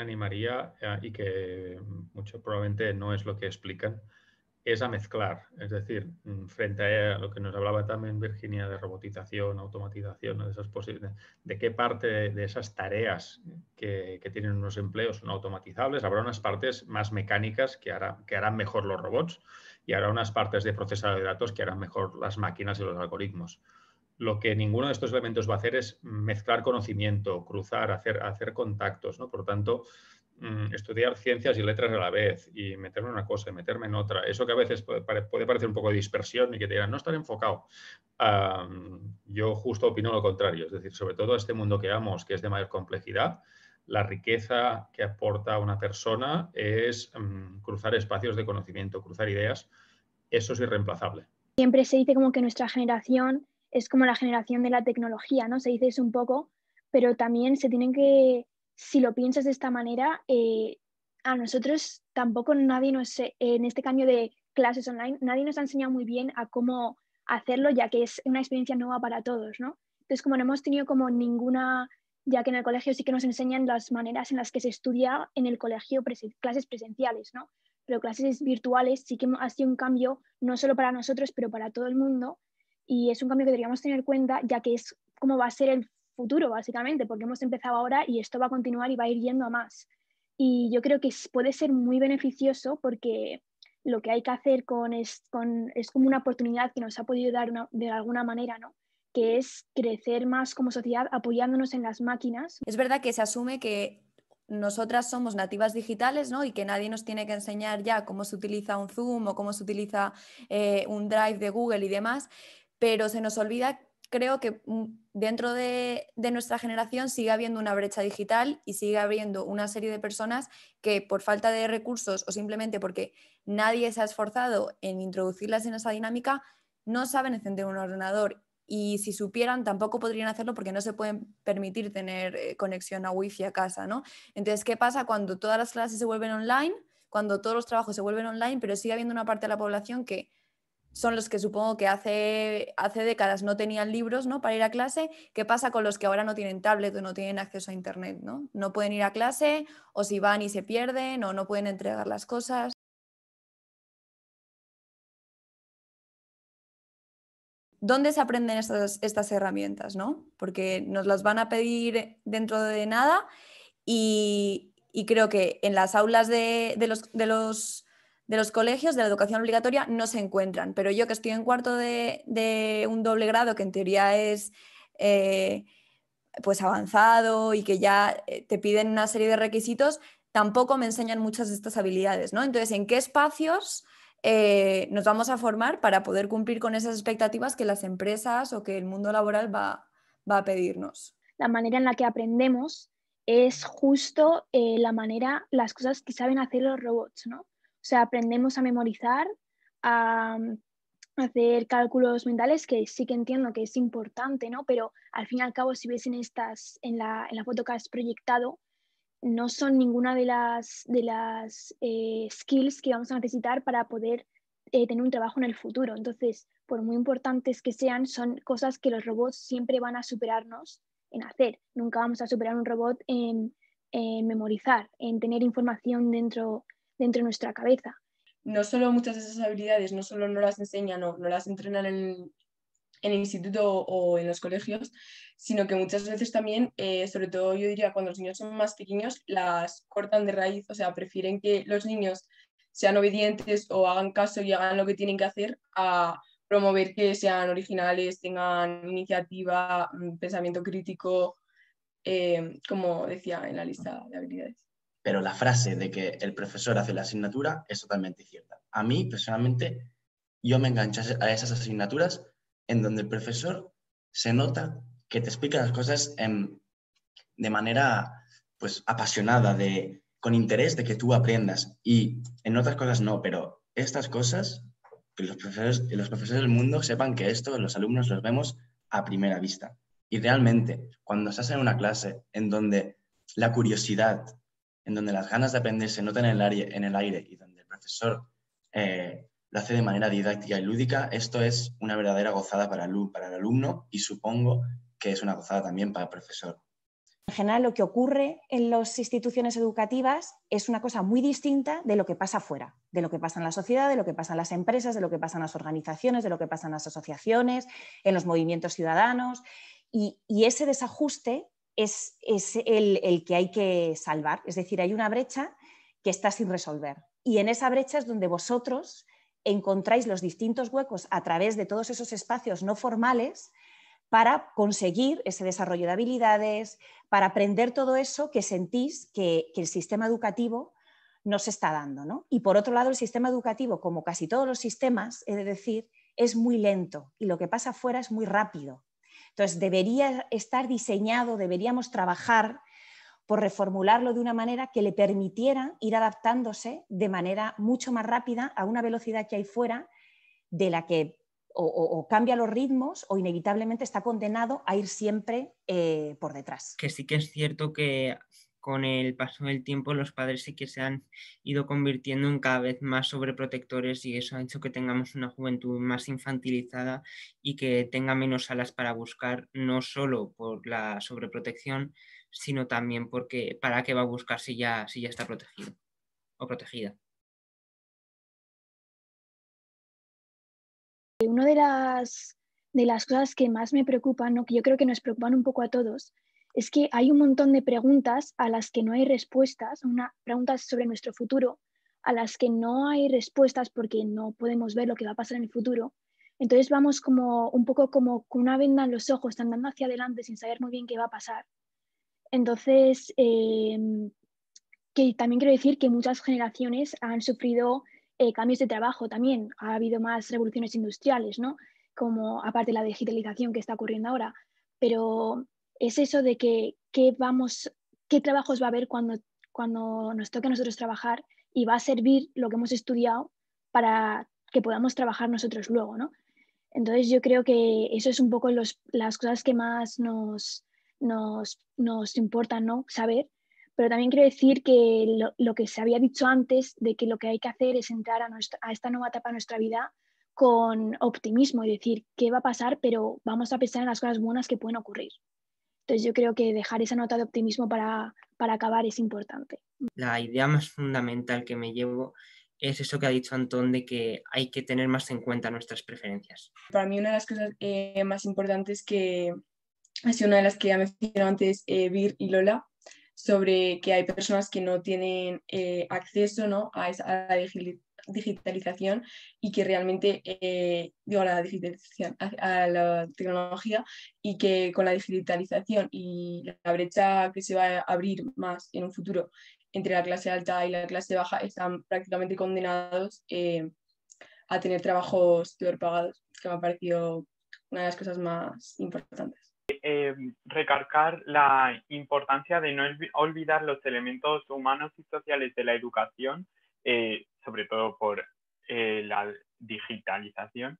animaría eh, y que mucho probablemente no es lo que explican, es a mezclar. Es decir, mm, frente a lo que nos hablaba también Virginia de robotización, automatización, de, esas de qué parte de, esas tareas que, tienen unos empleos son automatizables, habrá unas partes más mecánicas que, que harán mejor los robots y habrá unas partes de procesado de datos que harán mejor las máquinas y los algoritmos lo que ninguno de estos elementos va a hacer es mezclar conocimiento, cruzar, hacer, hacer contactos, ¿no? Por tanto, mm, estudiar ciencias y letras a la vez y meterme en una cosa y meterme en otra. Eso que a veces puede parecer un poco de dispersión y que te digan, no estar enfocado. yo justo opino lo contrario. Es decir, sobre todo este mundo que amos, que es de mayor complejidad, la riqueza que aporta una persona es mm, cruzar espacios de conocimiento, cruzar ideas. Eso es irreemplazable. Siempre se dice como que nuestra generación es como la generación de la tecnología, ¿no? Se dice eso un poco, pero también se tienen que, si lo piensas de esta manera, eh, a nosotros tampoco nadie nos, eh, en este cambio de clases online, nadie nos ha enseñado muy bien a cómo hacerlo, ya que es una experiencia nueva para todos, ¿no? Entonces, como no hemos tenido como ninguna, ya que en el colegio sí que nos enseñan las maneras en las que se estudia en el colegio clases presenciales, ¿no? Pero clases virtuales sí que ha sido un cambio, no solo para nosotros, pero para todo el mundo, y es un cambio que deberíamos tener en cuenta, ya que es como va a ser el futuro, básicamente, porque hemos empezado ahora y esto va a continuar y va a ir yendo a más. Y yo creo que puede ser muy beneficioso porque lo que hay que hacer con es, con, es como una oportunidad que nos ha podido dar de alguna manera, ¿no? que es crecer más como sociedad apoyándonos en las máquinas. Es verdad que se asume que nosotras somos nativas digitales ¿no? y que nadie nos tiene que enseñar ya cómo se utiliza un Zoom o cómo se utiliza eh, un Drive de Google y demás, pero se nos olvida, creo que mm, dentro de, nuestra generación sigue habiendo una brecha digital y sigue habiendo una serie de personas que por falta de recursos o simplemente porque nadie se ha esforzado en introducirlas en esa dinámica, no saben encender un ordenador. Y si supieran, tampoco podrían hacerlo porque no se pueden permitir tener eh, conexión a wifi a casa, ¿no? Entonces, ¿qué pasa cuando todas las clases se vuelven online, cuando todos los trabajos se vuelven online, pero sigue habiendo una parte de la población que son los que supongo que hace, décadas no tenían libros ¿no? para ir a clase. ¿Qué pasa con los que ahora no tienen tablet o no tienen acceso a Internet? ¿no? pueden ir a clase o si van y se pierden o no pueden entregar las cosas. ¿Dónde se aprenden estas, herramientas? ¿no? Porque nos las van a pedir dentro de nada y, creo que en las aulas de los, de los de los colegios de la educación obligatoria no se encuentran, pero yo que estoy en cuarto de, un doble grado, que en teoría es eh, pues avanzado y que ya eh, te piden una serie de requisitos, tampoco me enseñan muchas de estas habilidades, ¿no? Entonces, ¿en qué espacios eh, nos vamos a formar para poder cumplir con esas expectativas que las empresas o que el mundo laboral va, a pedirnos? La manera en la que aprendemos es justo la manera, las cosas que saben hacer los robots, ¿no? O sea, aprendemos a memorizar, a hacer cálculos mentales, que sí que entiendo que es importante, ¿no? Pero al fin y al cabo, si ves en, estas, en, la, foto que has proyectado, no son ninguna de las, de las eh, skills que vamos a necesitar para poder eh, tener un trabajo en el futuro. Entonces, por muy importantes que sean, son cosas que los robots siempre van a superarnos en hacer. Nunca vamos a superar un robot en, en memorizar, en tener información dentro dentro de nuestra cabeza. No solo muchas de esas habilidades, no solo no las enseñan o no las entrenan en, el instituto o en los colegios, sino que muchas veces también, eh, sobre todo yo diría cuando los niños son más pequeños, las cortan de raíz, o sea, prefieren que los niños sean obedientes o hagan caso y hagan lo que tienen que hacer a promover que sean originales, tengan iniciativa, mm, pensamiento crítico, eh, como decía en la lista de habilidades. Pero la frase de que el profesor hace la asignatura es totalmente cierta. A mí, personalmente, yo me enganché a esas asignaturas en donde el profesor se nota que te explica las cosas de manera pues, apasionada, de, con interés de que tú aprendas. Y en otras cosas no, pero estas cosas, que los profesores, que los profesores del mundo sepan que esto los alumnos los vemos a primera vista. Y realmente, cuando estás en una clase en donde la curiosidad, en donde las ganas de aprender se notan en el aire, y donde el profesor eh, lo hace de manera didáctica y lúdica, esto es una verdadera gozada para el, alumno y supongo que es una gozada también para el profesor. En general, lo que ocurre en las instituciones educativas es una cosa muy distinta de lo que pasa fuera, de lo que pasa en la sociedad, de lo que pasa en las empresas, de lo que pasa en las organizaciones, de lo que pasa en las asociaciones, en los movimientos ciudadanos. y ese desajuste es, el, que hay que salvar. Es decir, hay una brecha que está sin resolver. Y en esa brecha es donde vosotros encontráis los distintos huecos a través de todos esos espacios no formales para conseguir ese desarrollo de habilidades, para aprender todo eso que sentís que, el sistema educativo nos está dando. ¿no? Y por otro lado, el sistema educativo, como casi todos los sistemas, decir, es muy lento y lo que pasa afuera es muy rápido. Entonces, debería estar diseñado, deberíamos trabajar por reformularlo de una manera que le permitiera ir adaptándose de manera mucho más rápida a una velocidad que hay fuera de la que o, cambia los ritmos o inevitablemente está condenado a ir siempre eh, por detrás. Que sí que es cierto que con el paso del tiempo los padres sí que se han ido convirtiendo en cada vez más sobreprotectores y eso ha hecho que tengamos una juventud más infantilizada y que tenga menos alas para buscar, no solo por la sobreprotección, sino también porque para qué va a buscar si ya, está protegido o protegida. Una de las, de las cosas que más me preocupan, ¿no? que yo creo que nos preocupan un poco a todos, es que hay un montón de preguntas a las que no hay respuestas, preguntas sobre nuestro futuro, a las que no hay respuestas porque no podemos ver lo que va a pasar en el futuro. Entonces vamos como un poco como con una venda en los ojos, andando hacia adelante sin saber muy bien qué va a pasar. Entonces, eh, que también quiero decir que muchas generaciones han sufrido eh, cambios de trabajo también. Ha habido más revoluciones industriales, ¿no? Como aparte de la digitalización que está ocurriendo ahora. Pero es eso de que, vamos, qué trabajos va a haber cuando, cuando nos toque a nosotros trabajar y va a servir lo que hemos estudiado para que podamos trabajar nosotros luego, ¿no? Entonces yo creo que eso es un poco las cosas que más nos, nos, importan, ¿no? Saber. Pero también quiero decir que lo, que se había dicho antes, de que lo que hay que hacer es entrar a, a esta nueva etapa de nuestra vida con optimismo y decir qué va a pasar, pero vamos a pensar en las cosas buenas que pueden ocurrir. Entonces yo creo que dejar esa nota de optimismo para, acabar es importante. La idea más fundamental que me llevo es eso que ha dicho Antón de que hay que tener más en cuenta nuestras preferencias. Para mí una de las cosas eh, más importantes que ha sido una de las que ya mencionado antes eh, Vir y Lola, sobre que hay personas que no tienen eh, acceso ¿no? A, esa, a, digitalización y que realmente, eh, digo, la digitalización, a, la tecnología y que con la digitalización y la brecha que se va a abrir más en un futuro entre la clase alta y la clase baja están prácticamente condenados eh, a tener trabajos peor pagados, que me ha parecido una de las cosas más importantes. Em, Recargar la importancia de no olvidar los elementos humanos y sociales de la educación, eh, sobre todo por eh, la digitalización.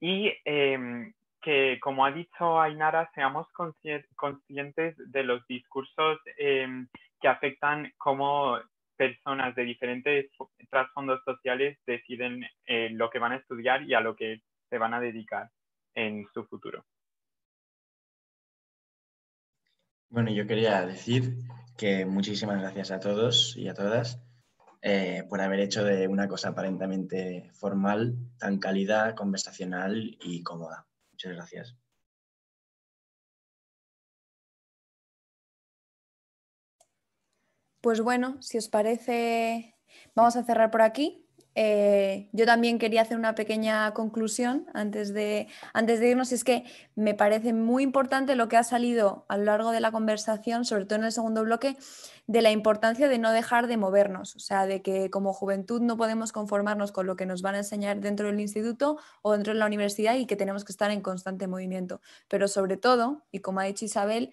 Y em, que, como ha dicho Ainara, seamos conscientes de los discursos em, que afectan cómo personas de diferentes trasfondos sociales deciden eh, lo que van a estudiar y a lo que se van a dedicar en su futuro. Bueno, yo quería decir que muchísimas gracias a todos y a todas eh, por haber hecho de una cosa aparentemente formal tan cálida, conversacional y cómoda. Muchas gracias. Pues bueno, si os parece, vamos a cerrar por aquí. Eh, yo también quería hacer una pequeña conclusión antes de, antes de irnos, es que me parece muy importante lo que ha salido a lo largo de la conversación, sobre todo en el segundo bloque, de la importancia de no dejar de movernos, o sea, de que como juventud no podemos conformarnos con lo que nos van a enseñar dentro del instituto o dentro de la universidad y que tenemos que estar en constante movimiento. Pero sobre todo, y como ha dicho Isabel,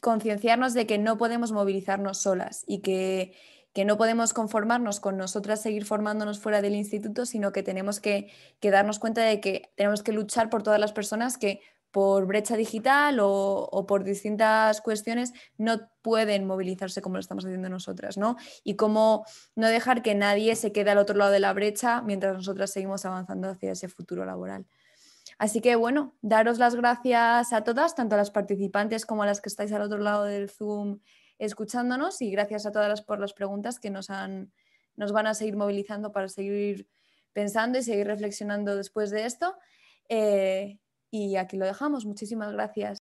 concienciarnos de que no podemos movilizarnos solas y que que no podemos conformarnos con nosotras seguir formándonos fuera del instituto, sino que tenemos que, darnos cuenta de que tenemos que luchar por todas las personas que por brecha digital o, o, por distintas cuestiones no pueden movilizarse como lo estamos haciendo nosotras, ¿no? Y cómo no dejar que nadie se quede al otro lado de la brecha mientras nosotras seguimos avanzando hacia ese futuro laboral. Así que bueno, daros las gracias a todas, tanto a las participantes como a las que estáis al otro lado del Zoom escuchándonos y gracias a todas las, por las preguntas que nos, han, nos van a seguir movilizando para seguir pensando y seguir reflexionando después de esto. Eh, y aquí lo dejamos. Muchísimas gracias.